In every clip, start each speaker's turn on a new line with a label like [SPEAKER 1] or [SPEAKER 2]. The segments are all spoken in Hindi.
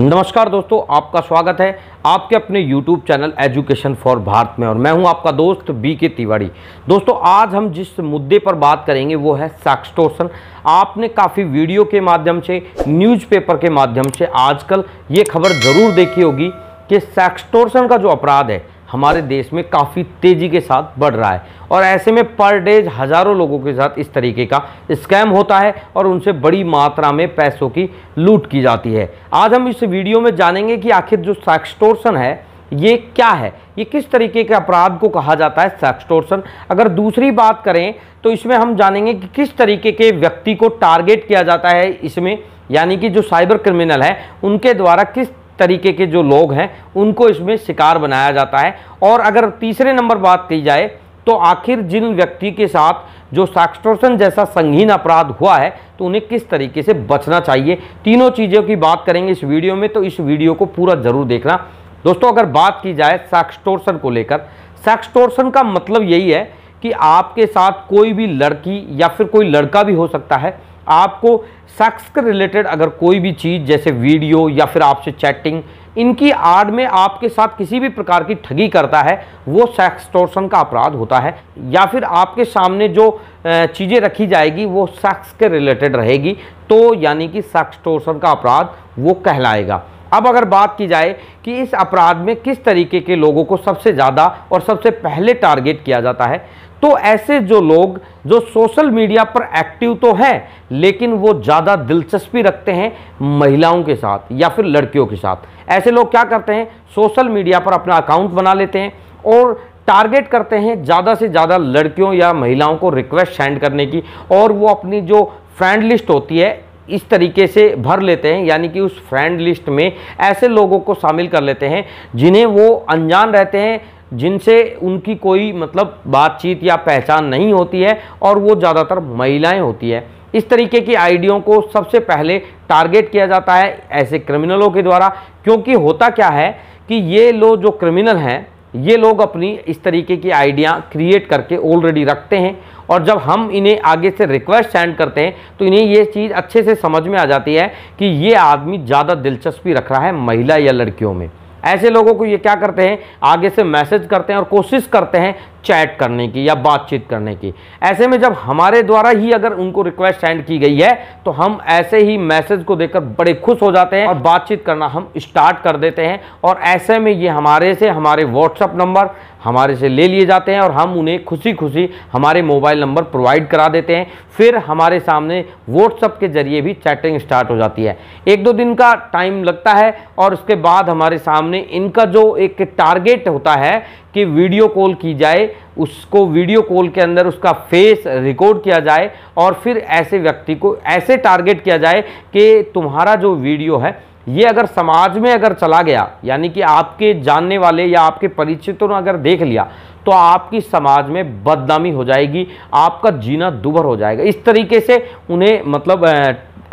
[SPEAKER 1] नमस्कार दोस्तों आपका स्वागत है आपके अपने YouTube channel education for Bharat में और मैं हूं आपका दोस्त बी के तिवाड़ी दोस्तों आज हम जिस मुद्दे पर बात करेंगे वो है सेक्सटोर्सन आपने काफ़ी वीडियो के माध्यम से न्यूज़पेपर के माध्यम से आजकल ये खबर ज़रूर देखी होगी कि सैक्सटोर्सन का जो अपराध है हमारे देश में काफ़ी तेज़ी के साथ बढ़ रहा है और ऐसे में पर डेज हज़ारों लोगों के साथ इस तरीके का स्कैम होता है और उनसे बड़ी मात्रा में पैसों की लूट की जाती है आज हम इस वीडियो में जानेंगे कि आखिर जो सेक्सटोर्सन है ये क्या है ये किस तरीके के अपराध को कहा जाता है सेक्सटोर्सन अगर दूसरी बात करें तो इसमें हम जानेंगे कि किस तरीके के व्यक्ति को टारगेट किया जाता है इसमें यानी कि जो साइबर क्रिमिनल है उनके द्वारा किस तरीके के जो लोग हैं उनको इसमें शिकार बनाया जाता है और अगर तीसरे नंबर बात की जाए तो आखिर जिन व्यक्ति के साथ जो साक्षटोषण जैसा संगीन अपराध हुआ है तो उन्हें किस तरीके से बचना चाहिए तीनों चीज़ों की बात करेंगे इस वीडियो में तो इस वीडियो को पूरा ज़रूर देखना दोस्तों अगर बात की जाए साक्षटोर्सन को लेकर साक्षटोर्सन का मतलब यही है कि आपके साथ कोई भी लड़की या फिर कोई लड़का भी हो सकता है आपको सेक्स के रिलेटेड अगर कोई भी चीज़ जैसे वीडियो या फिर आपसे चैटिंग इनकी आड़ में आपके साथ किसी भी प्रकार की ठगी करता है वो सेक्स टोर्सन का अपराध होता है या फिर आपके सामने जो चीज़ें रखी जाएगी वो सेक्स के रिलेटेड रहेगी तो यानी कि सेक्स टोर्सन का अपराध वो कहलाएगा अब अगर बात की जाए कि इस अपराध में किस तरीके के लोगों को सबसे ज़्यादा और सबसे पहले टारगेट किया जाता है तो ऐसे जो लोग जो सोशल मीडिया पर एक्टिव तो हैं लेकिन वो ज़्यादा दिलचस्पी रखते हैं महिलाओं के साथ या फिर लड़कियों के साथ ऐसे लोग क्या करते हैं सोशल मीडिया पर अपना अकाउंट बना लेते हैं और टारगेट करते हैं ज़्यादा से ज़्यादा लड़कियों या महिलाओं को रिक्वेस्ट सेंड करने की और वो अपनी जो फ्रेंड लिस्ट होती है इस तरीके से भर लेते हैं यानी कि उस फ्रेंड लिस्ट में ऐसे लोगों को शामिल कर लेते हैं जिन्हें वो अनजान रहते हैं जिनसे उनकी कोई मतलब बातचीत या पहचान नहीं होती है और वो ज़्यादातर महिलाएं होती है इस तरीके की आईडियों को सबसे पहले टारगेट किया जाता है ऐसे क्रिमिनलों के द्वारा क्योंकि होता क्या है कि ये लोग जो क्रिमिनल हैं ये लोग अपनी इस तरीके की आइडिया क्रिएट करके ऑलरेडी रखते हैं और जब हम इन्हें आगे से रिक्वेस्ट सेंड करते हैं तो इन्हें ये चीज़ अच्छे से समझ में आ जाती है कि ये आदमी ज़्यादा दिलचस्पी रख रहा है महिला या लड़कियों में ऐसे लोगों को ये क्या करते हैं आगे से मैसेज करते हैं और कोशिश करते हैं चैट करने की या बातचीत करने की ऐसे में जब हमारे द्वारा ही अगर उनको रिक्वेस्ट सेंड की गई है तो हम ऐसे ही मैसेज को देखकर बड़े खुश हो जाते हैं और बातचीत करना हम स्टार्ट कर देते हैं और ऐसे में ये हमारे से हमारे व्हाट्सअप नंबर हमारे से ले लिए जाते हैं और हम उन्हें खुशी खुशी हमारे मोबाइल नंबर प्रोवाइड करा देते हैं फिर हमारे सामने व्हाट्सअप के जरिए भी चैटिंग स्टार्ट हो जाती है एक दो दिन का टाइम लगता है और उसके बाद हमारे सामने इनका जो एक टारगेट होता है कि वीडियो कॉल की जाए उसको वीडियो कॉल के अंदर उसका फेस रिकॉर्ड किया जाए और फिर ऐसे व्यक्ति को ऐसे टारगेट किया जाए कि तुम्हारा जो वीडियो है ये अगर समाज में अगर चला गया यानी कि आपके जानने वाले या आपके परिचितों ने अगर देख लिया तो आपकी समाज में बदनामी हो जाएगी आपका जीना दुभर हो जाएगा इस तरीके से उन्हें मतलब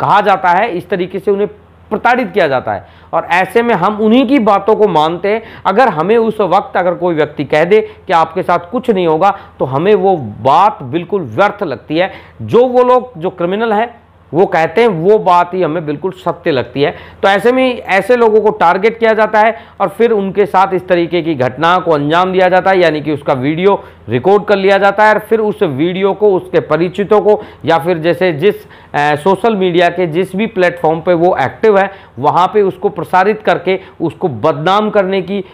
[SPEAKER 1] कहा जाता है इस तरीके से उन्हें प्रताड़ित किया जाता है और ऐसे में हम उन्हीं की बातों को मानते हैं अगर हमें उस वक्त अगर कोई व्यक्ति कह दे कि आपके साथ कुछ नहीं होगा तो हमें वो बात बिल्कुल व्यर्थ लगती है जो वो लोग जो क्रिमिनल है वो कहते हैं वो बात ही हमें बिल्कुल सत्य लगती है तो ऐसे में ऐसे लोगों को टारगेट किया जाता है और फिर उनके साथ इस तरीके की घटना को अंजाम दिया जाता है यानी कि उसका वीडियो रिकॉर्ड कर लिया जाता है और फिर उस वीडियो को उसके परिचितों को या फिर जैसे जिस सोशल मीडिया के जिस भी प्लेटफॉर्म पर वो एक्टिव है वहाँ पर उसको प्रसारित करके उसको बदनाम करने की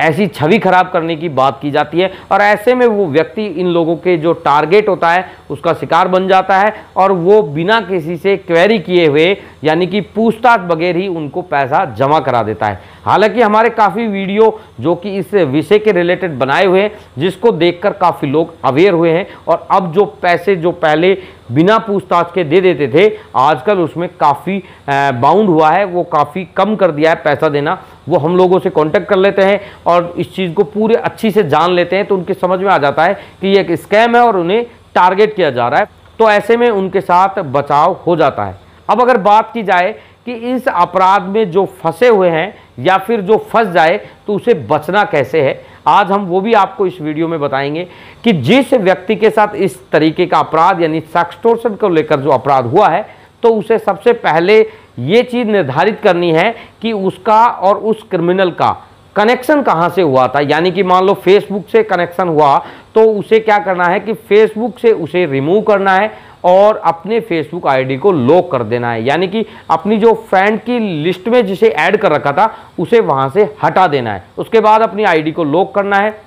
[SPEAKER 1] ऐसी छवि खराब करने की बात की जाती है और ऐसे में वो व्यक्ति इन लोगों के जो टारगेट होता है उसका शिकार बन जाता है और वो बिना किसी से क्वेरी किए हुए यानी कि पूछताछ बगैर ही उनको पैसा जमा करा देता है हालांकि हमारे काफ़ी वीडियो जो कि इस विषय के रिलेटेड बनाए हुए हैं जिसको देखकर काफ़ी लोग अवेयर हुए हैं और अब जो पैसे जो पहले बिना पूछताछ के दे देते थे आजकल उसमें काफ़ी बाउंड हुआ है वो काफ़ी कम कर दिया है पैसा देना वो हम लोगों से कांटेक्ट कर लेते हैं और इस चीज़ को पूरे अच्छी से जान लेते हैं तो उनके समझ में आ जाता है कि ये एक स्कैम है और उन्हें टारगेट किया जा रहा है तो ऐसे में उनके साथ बचाव हो जाता है अब अगर बात की जाए कि इस अपराध में जो फंसे हुए हैं या फिर जो फंस जाए तो उसे बचना कैसे है आज हम वो भी आपको इस वीडियो में बताएंगे कि जिस व्यक्ति के साथ इस तरीके का अपराध यानी सेक्सटोर्सन को लेकर जो अपराध हुआ है तो उसे सबसे पहले ये चीज़ निर्धारित करनी है कि उसका और उस क्रिमिनल का कनेक्शन कहाँ से हुआ था यानी कि मान लो फेसबुक से कनेक्शन हुआ तो उसे क्या करना है कि फेसबुक से उसे रिमूव करना है और अपने फेसबुक आईडी को लॉक कर देना है यानी कि अपनी जो फ्रेंड की लिस्ट में जिसे ऐड कर रखा था उसे वहाँ से हटा देना है उसके बाद अपनी आईडी को लॉक करना है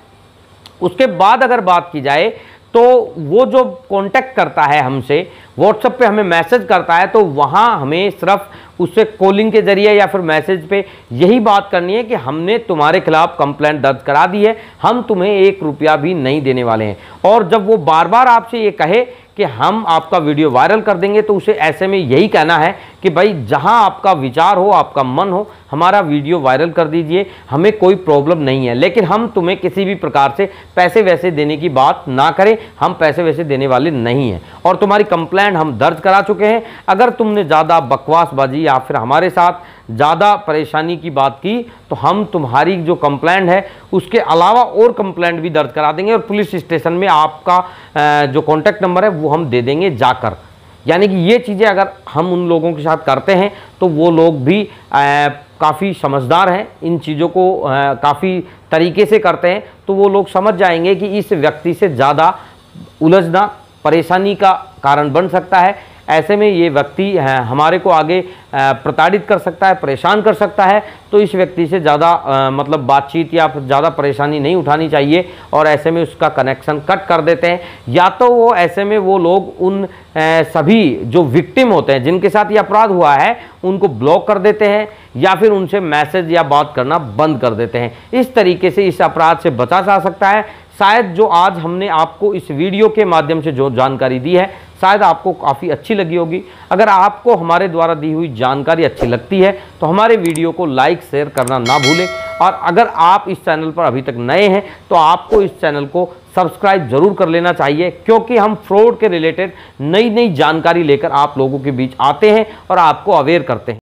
[SPEAKER 1] उसके बाद अगर बात की जाए तो वो जो कांटेक्ट करता है हमसे व्हाट्सएप पे हमें मैसेज करता है तो वहाँ हमें सिर्फ उससे कॉलिंग के ज़रिए या फिर मैसेज पे यही बात करनी है कि हमने तुम्हारे खिलाफ़ कंप्लेंट दर्ज करा दी है हम तुम्हें एक रुपया भी नहीं देने वाले हैं और जब वो बार बार आपसे ये कहे कि हम आपका वीडियो वायरल कर देंगे तो उसे ऐसे में यही कहना है कि भाई जहां आपका विचार हो आपका मन हो हमारा वीडियो वायरल कर दीजिए हमें कोई प्रॉब्लम नहीं है लेकिन हम तुम्हें किसी भी प्रकार से पैसे वैसे देने की बात ना करें हम पैसे वैसे देने वाले नहीं हैं और तुम्हारी कंप्लेंट हम दर्ज करा चुके हैं अगर तुमने ज़्यादा बकवासबाजी या फिर हमारे साथ ज़्यादा परेशानी की बात की तो हम तुम्हारी जो कंप्लेंट है उसके अलावा और कंप्लेंट भी दर्ज करा देंगे और पुलिस स्टेशन में आपका जो कॉन्टैक्ट नंबर है वो हम दे देंगे जाकर यानी कि ये चीज़ें अगर हम उन लोगों के साथ करते हैं तो वो लोग भी काफ़ी समझदार हैं इन चीज़ों को काफ़ी तरीके से करते हैं तो वो लोग समझ जाएंगे कि इस व्यक्ति से ज़्यादा उलझना परेशानी का कारण बन सकता है ऐसे में ये व्यक्ति हमारे को आगे प्रताड़ित कर सकता है परेशान कर सकता है तो इस व्यक्ति से ज़्यादा मतलब बातचीत या ज़्यादा परेशानी नहीं उठानी चाहिए और ऐसे में उसका कनेक्शन कट कर देते हैं या तो वो ऐसे में वो लोग उन सभी जो विक्टिम होते हैं जिनके साथ ये अपराध हुआ है उनको ब्लॉक कर देते हैं या फिर उनसे मैसेज या बात करना बंद कर देते हैं इस तरीके से इस अपराध से बचा जा सकता है शायद जो आज हमने आपको इस वीडियो के माध्यम से जो जानकारी दी है शायद आपको काफ़ी अच्छी लगी होगी अगर आपको हमारे द्वारा दी हुई जानकारी अच्छी लगती है तो हमारे वीडियो को लाइक शेयर करना ना भूलें और अगर आप इस चैनल पर अभी तक नए हैं तो आपको इस चैनल को सब्सक्राइब जरूर कर लेना चाहिए क्योंकि हम फ्रॉड के रिलेटेड नई नई जानकारी लेकर आप लोगों के बीच आते हैं और आपको अवेयर करते हैं